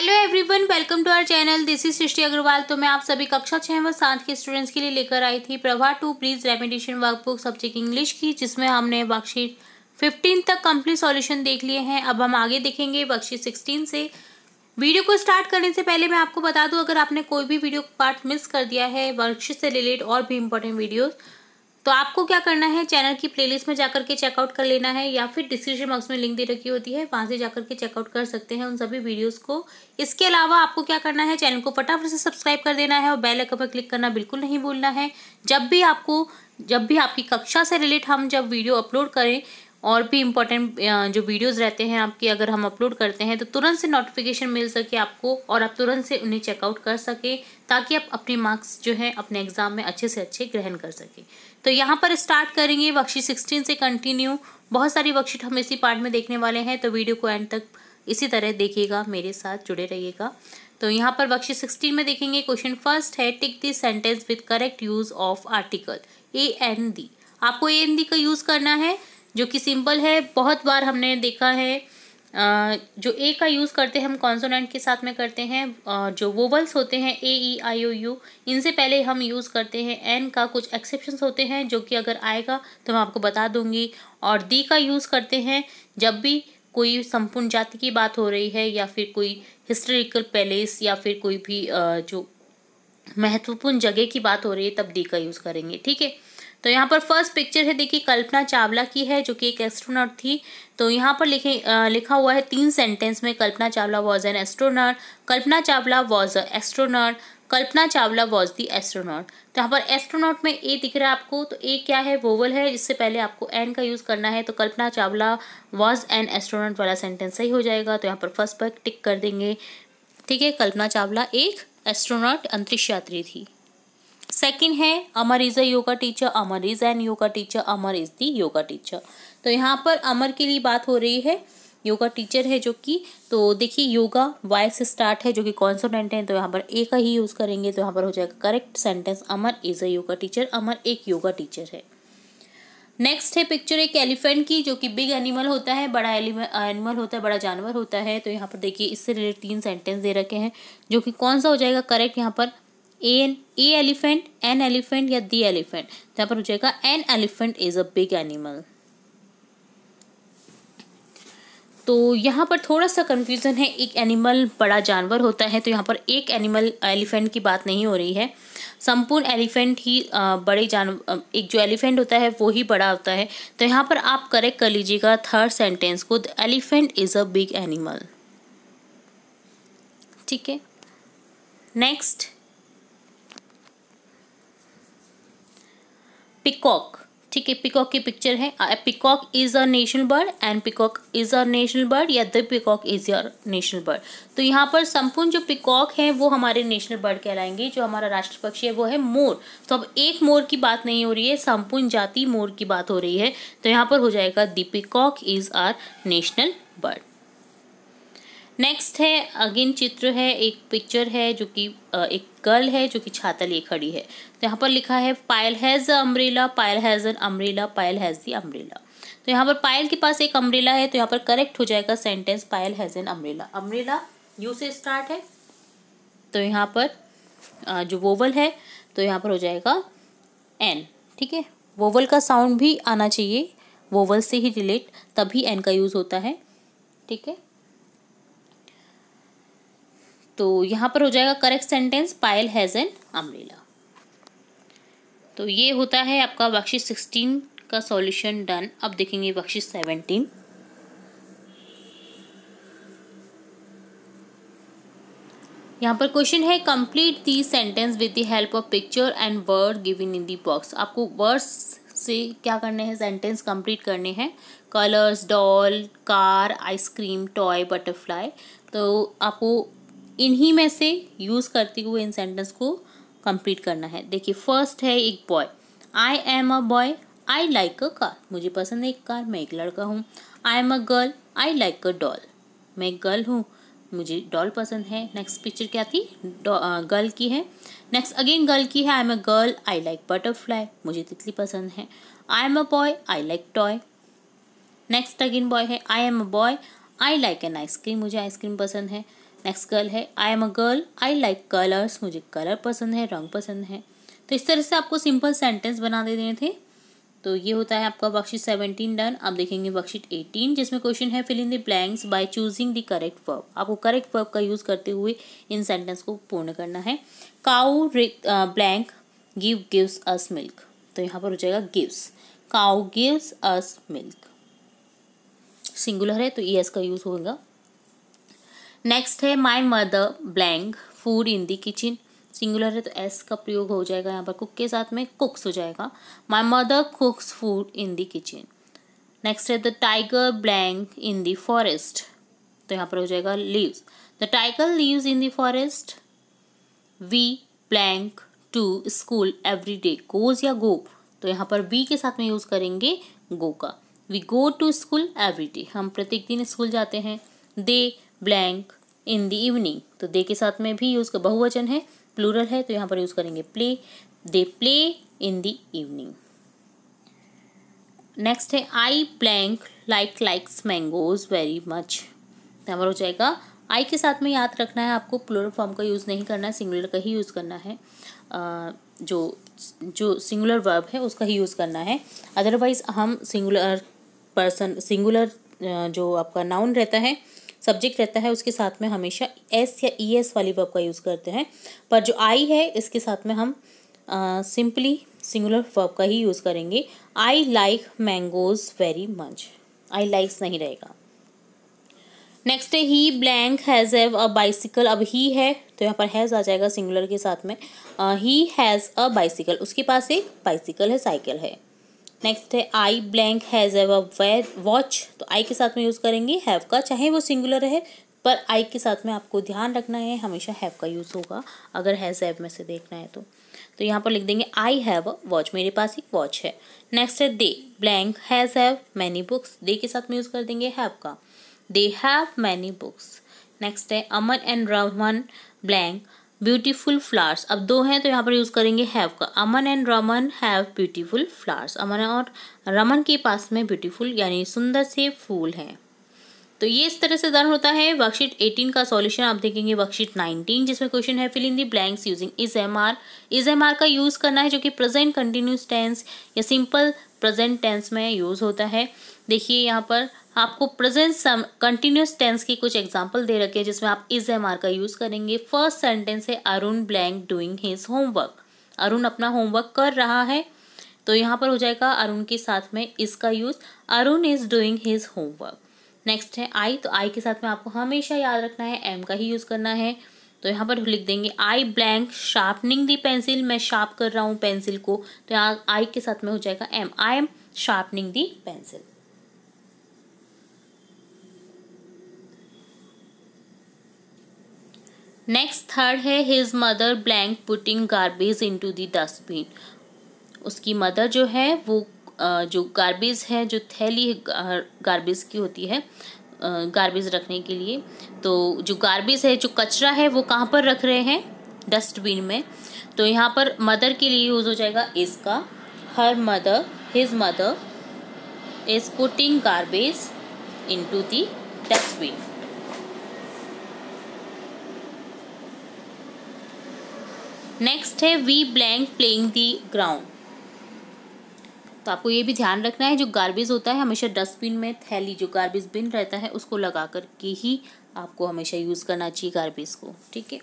hello everyone welcome to our channel this is Srishti Agarwal तो मैं आप सभी कक्षा छः व सात के स्टूडेंट्स के लिए लेकर आई थी Prabha two please remediation workbook subject English की जिसमें हमने वर्कशीट फिफ्टीन तक कंप्लीट सॉल्यूशन देख लिए हैं अब हम आगे देखेंगे वर्कशीट सिक्सटीन से वीडियो को स्टार्ट करने से पहले मैं आपको बता दूँ अगर आपने कोई भी वीडियो पार्ट मिस कर दिया है वर्कशीट से रिलेटेड और भी इम्पोर्टेंट वीडियोज़ तो आपको क्या करना है चैनल की प्लेलिस्ट में जाकर के चेकआउट कर लेना है या फिर डिस्क्रिप्शन बॉक्स में लिंक दे रखी होती है वहाँ से जाकर के चेकआउट कर सकते हैं उन सभी वीडियोस को इसके अलावा आपको क्या करना है चैनल को फटाफट से सब्सक्राइब कर देना है और बेल आइकन पर क्लिक करना बिल्कुल नहीं भूलना है जब भी आपको जब भी आपकी कक्षा से रिलेट हम जब वीडियो अपलोड करें और भी इम्पोर्टेंट जो वीडियोस रहते हैं आपके अगर हम अपलोड करते हैं तो तुरंत से नोटिफिकेशन मिल सके आपको और आप तुरंत से उन्हें चेकआउट कर सकें ताकि आप अपने मार्क्स जो है अपने एग्ज़ाम में अच्छे से अच्छे ग्रहण कर सकें तो यहाँ पर स्टार्ट करेंगे वक्शी सिक्सटीन से कंटिन्यू बहुत सारी वर्कशीट हम इसी पार्ट में देखने वाले हैं तो वीडियो को एंड तक इसी तरह देखिएगा मेरे साथ जुड़े रहिएगा तो यहाँ पर वक्शी सिक्सटीन में देखेंगे क्वेश्चन फर्स्ट है tick this sentence with correct use of article a an the आपको ए एन दी का यूज़ करना है जो कि सिंपल है बहुत बार हमने देखा है जो ए का यूज़ करते हैं हम कॉन्सोनेंट के साथ में करते हैं जो वोवल्स होते हैं ए ई आई ओ यू इनसे पहले हम यूज़ करते हैं एन का कुछ एक्सेप्शन होते हैं जो कि अगर आएगा तो मैं आपको बता दूंगी और दी का यूज़ करते हैं जब भी कोई संपूर्ण जाति की बात हो रही है या फिर कोई हिस्टोरिकल पैलेस या फिर कोई भी जो महत्वपूर्ण जगह की बात हो रही है तब दी का यूज़ करेंगे ठीक है तो यहाँ पर फर्स्ट पिक्चर है देखिए कल्पना चावला की है जो कि एक एस्ट्रोनॉट थी तो यहाँ पर लिखे आ, लिखा हुआ है तीन सेंटेंस में Kalpana Chawla was an astronaut Kalpana Chawla was a astronaut Kalpana Chawla was the astronaut तो यहाँ पर एस्ट्रोनॉट में ए दिख रहा है आपको तो ए क्या है वोवल है इससे पहले आपको एन का यूज़ करना है तो Kalpana Chawla was an astronaut वाला सेंटेंस सही हो जाएगा तो यहाँ पर फर्स्ट पर टिक कर देंगे ठीक है कल्पना चावला एक एस्ट्रोनॉट अंतरिक्ष यात्री थी सेकंड है Amar is a yoga teacher Amar is an yoga teacher Amar is the yoga teacher तो यहाँ पर अमर के लिए बात हो रही है योगा टीचर है जो कि तो देखिए योगा वाई से स्टार्ट है जो कि कॉन्सोनेंट है तो यहाँ पर ए का ही यूज़ करेंगे तो यहाँ पर हो जाएगा correct sentence Amar is a yoga teacher Amar एक योगा टीचर है नेक्स्ट है पिक्चर एक एलिफेंट की जो कि बिग एनिमल होता है बड़ा एनिमल होता है बड़ा जानवर होता है तो यहाँ पर देखिए इससे रिलेटेड तीन सेंटेंस दे रखे हैं जो कि कौन सा हो जाएगा करेक्ट यहाँ पर a an a elephant an elephant या दी एलिफेंट यहाँ पर हो जाएगा an elephant is a big animal तो यहाँ पर थोड़ा सा कन्फ्यूज़न है एक एनिमल बड़ा जानवर होता है तो यहाँ पर एक एनिमल एलिफेंट की बात नहीं हो रही है संपूर्ण एलिफेंट ही बड़े जानवर एक जो एलिफेंट होता है वो ही बड़ा होता है तो यहाँ पर आप करेक्ट कर लीजिएगा थर्ड सेंटेंस को the elephant is a big animal ठीक है नेक्स्ट पिकॉक ठीक है पिकॉक की पिक्चर है peacock is a national bird and peacock is a national bird या the peacock is your national bird तो यहाँ पर संपूर्ण जो पिकॉक है वो हमारे नेशनल बर्ड कहलाएंगे जो हमारा राष्ट्रीय पक्षी है वो है मोर तो अब एक मोर की बात नहीं हो रही है संपूर्ण जाति मोर की बात हो रही है तो यहाँ पर हो जाएगा the peacock is our national bird next है अगेन चित्र है एक पिक्चर है जो कि एक गर्ल है जो कि छाता लिए खड़ी है तो यहाँ पर लिखा है Payal has a umbrella Payal has an umbrella Payal has the umbrella तो यहाँ पर पायल के पास एक अम्ब्रेला है तो यहाँ पर करेक्ट हो जाएगा sentence Payal has an umbrella umbrella U से स्टार्ट है तो यहाँ पर जो वोवल है तो यहाँ पर हो जाएगा एन ठीक है वोवल का साउंड भी आना चाहिए वोवल से ही रिलेट तभी एन का यूज़ होता है ठीक है तो यहाँ पर हो जाएगा correct sentence Payal has an umbrella तो ये होता है आपका वर्कशीट सिक्सटीन का सॉल्यूशन डन अब देखेंगे वर्कशीट सेवनटीन यहाँ पर क्वेश्चन है complete the sentence with the help of picture and word given in the box आपको वर्ड्स से क्या करने हैं सेंटेंस कंप्लीट करने हैं colours doll car ice cream toy butterfly तो आपको इन्हीं में से यूज़ करते हुए इन सेंटेंस को कंप्लीट करना है देखिए फर्स्ट है एक boy I am a boy I like a car मुझे पसंद है एक कार मैं एक लड़का हूँ I am a girl I like a doll मैं एक गर्ल हूँ मुझे डॉल पसंद है नेक्स्ट पिक्चर क्या थी गर्ल uh, की है नेक्स्ट अगेन गर्ल की है I am a girl I like butterfly मुझे तितली पसंद है I am a boy I like toy next again boy है I am a boy I like an ice cream मुझे आइसक्रीम पसंद है नेक्स्ट गर्ल है I am a girl I like colours मुझे कलर पसंद है रंग पसंद है तो इस तरह से आपको सिंपल सेंटेंस बना दे देने थे तो ये होता है आपका वर्कशीट सेवनटीन डन आप देखेंगे वर्कशीट एटीन जिसमें क्वेश्चन है fill in the blanks by choosing the correct verb आपको करेक्ट वर्ब का यूज़ करते हुए इन सेंटेंस को पूर्ण करना है cow blank give gives us milk तो यहाँ पर हो जाएगा gives cow gives us milk singular है तो ई एस का यूज़ होगा नेक्स्ट है my mother blank food in the kitchen singular है तो एस का प्रयोग हो जाएगा यहाँ पर कुक के साथ में कुक्स हो जाएगा my mother cooks food in the kitchen next है the tiger blank in the forest तो यहाँ पर हो जाएगा lives the tiger lives in the forest we blank to school every day goes या गो तो यहाँ पर वी के साथ में यूज़ करेंगे गो का we go to school every day हम प्रत्येक दिन स्कूल जाते हैं they blank in the evening तो दे के साथ में भी यूज़ का बहुवचन है प्लूरल है तो यहाँ पर यूज़ करेंगे play they play in the evening next है I blank like likes mangoes very much यहाँ पर हो जाएगा आई के साथ में याद रखना है आपको प्लूरल फॉर्म का यूज़ नहीं करना है सिंगुलर का ही यूज़ करना है जो जो सिंगुलर वर्ब है उसका ही यूज़ करना है अदरवाइज़ हम सिंगुलर पर्सन सिंगुलर जो आपका नाउन रहता है सब्जेक्ट रहता है उसके साथ में हमेशा एस या ई e एस वाली वर्ब का यूज़ करते हैं पर जो आई है इसके साथ में हम सिंपली सिंगुलर वर्ब का ही यूज़ करेंगे I like mangoes very much I likes नहीं रहेगा नेक्स्ट है ही ब्लैंक हैज़ एव अ बाइसिकल अब ही है तो यहाँ पर हैज़ आ जाएगा सिंगुलर के साथ में ही हैज़ अ बाइसिकल उसके पास एक बाइसिकल है साइकिल है नेक्स्ट है I blank has have a watch तो आई के साथ में यूज़ करेंगे हैव का चाहे वो सिंगुलर है पर आई के साथ में आपको ध्यान रखना है हमेशा हैव का यूज़ होगा अगर हैज़ हैव में से देखना है तो तो यहाँ पर लिख देंगे आई हैव अ वॉच मेरे पास एक वॉच है नेक्स्ट है they blank has have many books they के साथ में यूज़ कर देंगे हैव का they have many books next है Aman and Raman blank beautiful flowers अब दो हैं तो यहाँ पर यूज़ करेंगे हैव का Aman and Raman have beautiful flowers Aman और रमन के पास में ब्यूटीफुल यानी सुंदर से फूल हैं तो ये इस तरह से डन होता है वर्कशीट एटीन का सॉल्यूशन आप देखेंगे वर्कशीट नाइनटीन जिसमें क्वेश्चन है fill in the blanks using is am are is am are का यूज़ करना है जो कि प्रेजेंट कंटिन्यूस टेंस या सिंपल प्रेजेंट टेंस में यूज़ होता है देखिए यहाँ पर आपको प्रेजेंट सम कंटिन्यूस टेंस की कुछ एग्जांपल दे रखे हैं जिसमें आप इज एम आर का यूज़ करेंगे फर्स्ट सेंटेंस है Arun blank doing his homework Arun अपना होमवर्क कर रहा है तो यहाँ पर हो जाएगा अरुण के साथ में इसका use Arun is doing his homework next है आई तो आई के साथ में आपको हमेशा याद रखना है एम का ही यूज़ करना है तो यहाँ पर लिख देंगे I blank sharpening the pencil मैं शार्प कर रहा हूँ पेंसिल को तो यहाँ आई के साथ में हो जाएगा am I am sharpening the pencil next third है his mother blank putting garbage into the dustbin उसकी मदर जो है वो जो गार्बेज है जो थैली गार्बेज की होती है गार्बेज रखने के लिए तो जो गार्बेज है जो कचरा है वो कहाँ पर रख रहे हैं डस्टबिन में तो यहाँ पर मदर के लिए यूज़ हो जाएगा इसका her mother his mother is putting garbage into the dustbin next है we blank playing the ground तो आपको ये भी ध्यान रखना है जो गार्बेज होता है हमेशा डस्टबिन में थैली जो गार्बेज बिन रहता है उसको लगा करके ही आपको हमेशा यूज़ करना चाहिए गार्बेज को ठीक है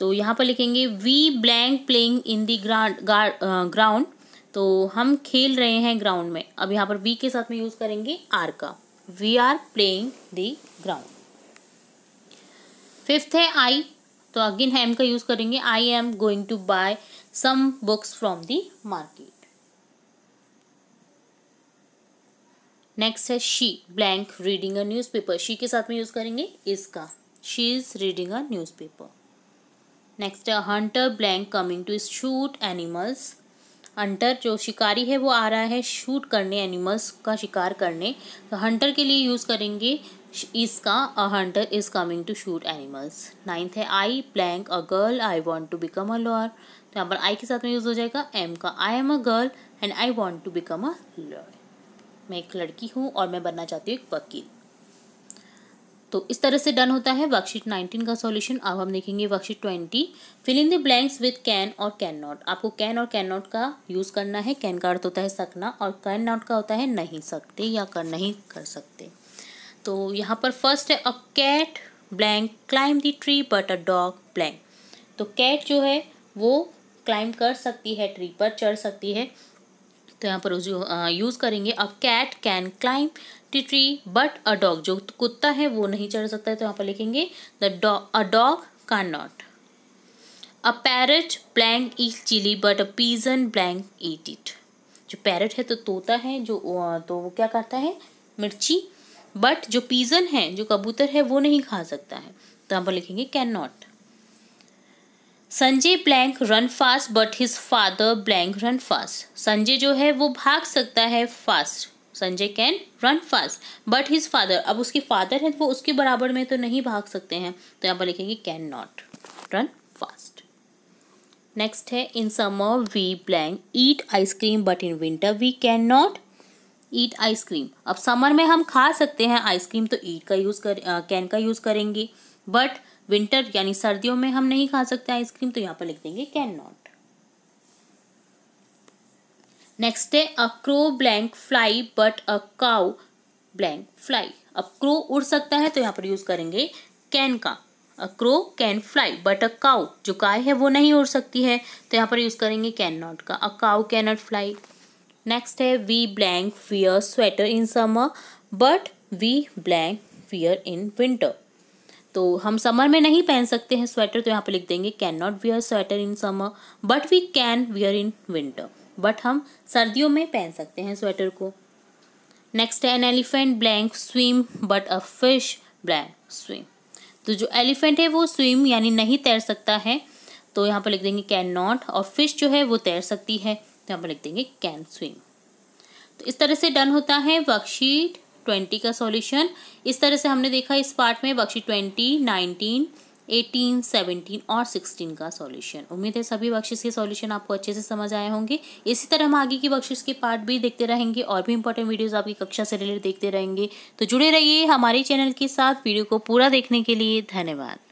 तो यहाँ पर लिखेंगे we blank playing in the ground ground तो हम खेल रहे हैं ग्राउंड में अब यहाँ पर वी के साथ में यूज़ करेंगे आर का we are playing the ground fifth है आई तो अगेन हैम का यूज़ करेंगे I am going to buy some books from the market next है she blank reading a newspaper she के साथ में यूज़ करेंगे इसका she is reading a newspaper next है hunter blank coming to shoot animals hunter जो शिकारी है वो आ रहा है शूट करने एनिमल्स का शिकार करने तो हंटर के लिए यूज़ करेंगे इसका a hunter is coming to shoot animals ninth है I blank a girl I want to become a lawyer तो यहाँ पर आई के साथ में यूज़ हो जाएगा एम का I am a girl and I want to become a lawyer मैं एक लड़की हूँ और मैं बनना चाहती हूँ एक वकील तो इस तरह से डन होता है वर्कशीट 19 का सॉल्यूशन अब हम देखेंगे worksheet 20 fill in the blanks with can और कैन नॉट आपको कैन और कैन नॉट का यूज़ करना है कैन का अर्थ होता है सकना और कैन नॉट का होता है नहीं सकते या कर नहीं कर सकते तो यहाँ पर फर्स्ट है a cat blank climb the tree but a dog blank तो कैट जो है वो क्लाइम कर सकती है ट्री पर चढ़ सकती है तो यहाँ पर जो यूज़ करेंगे a cat can climb the tree but a dog जो कुत्ता है वो नहीं चढ़ सकता है तो यहाँ पर लिखेंगे द डॉ a dog can not a parrot blank eat chilli but a pigeon blank eat it जो पैरट है तो तोता है जो तो वो क्या करता है मिर्ची बट जो पीजन है जो कबूतर है वो नहीं खा सकता है तो यहाँ पर लिखेंगे can not Sanjay blank run fast but his father blank run fast Sanjay जो है वो भाग सकता है fast Sanjay can run fast but his father अब उसके फादर है तो वो उसके बराबर में तो नहीं भाग सकते हैं तो यहाँ पर लिखेंगे can not run fast next है in summer we blank eat ice cream but in winter we can not eat ice cream अब समर में हम खा सकते हैं आइसक्रीम तो ईट का यूज़ कर कैन का यूज़ करेंगे बट विंटर यानी सर्दियों में हम नहीं खा सकते आइसक्रीम तो यहाँ पर लिख देंगे कैन नॉट नेक्स्ट है a crow blank fly but a cow blank fly अब क्रो उड़ सकता है तो यहाँ पर यूज करेंगे कैन का a crow can fly but a cow जो गाय है वो नहीं उड़ सकती है तो यहाँ पर यूज करेंगे कैन नॉट का a cow can not fly next है we blank wear sweater in summer but we blank wear in winter तो हम समर में नहीं पहन सकते हैं स्वेटर तो यहाँ पे लिख देंगे can not wear sweater in summer but we can wear in winter but हम सर्दियों में पहन सकते हैं स्वेटर को नेक्स्ट है an elephant blank swim but a fish blank swim तो जो एलिफेंट है वो स्विम यानी नहीं तैर सकता है तो यहाँ पर लिख देंगे कैन नॉट और फिश जो है वो तैर सकती है तो यहाँ पर लिख देंगे कैन स्विम तो इस तरह से डन होता है वर्कशीट ट्वेंटी का सॉल्यूशन इस तरह से हमने देखा इस पार्ट में बख्शी ट्वेंटी नाइनटीन एटीन सेवनटीन और सिक्सटीन का सॉल्यूशन उम्मीद है सभी बख्शिश के सॉल्यूशन आपको अच्छे से समझ आए होंगे इसी तरह हम आगे की बख्शिश के पार्ट भी देखते रहेंगे और भी इंपॉर्टेंट वीडियोस आपकी कक्षा से रिलेटेड देखते रहेंगे तो जुड़े रहिए हमारे चैनल के साथ वीडियो को पूरा देखने के लिए धन्यवाद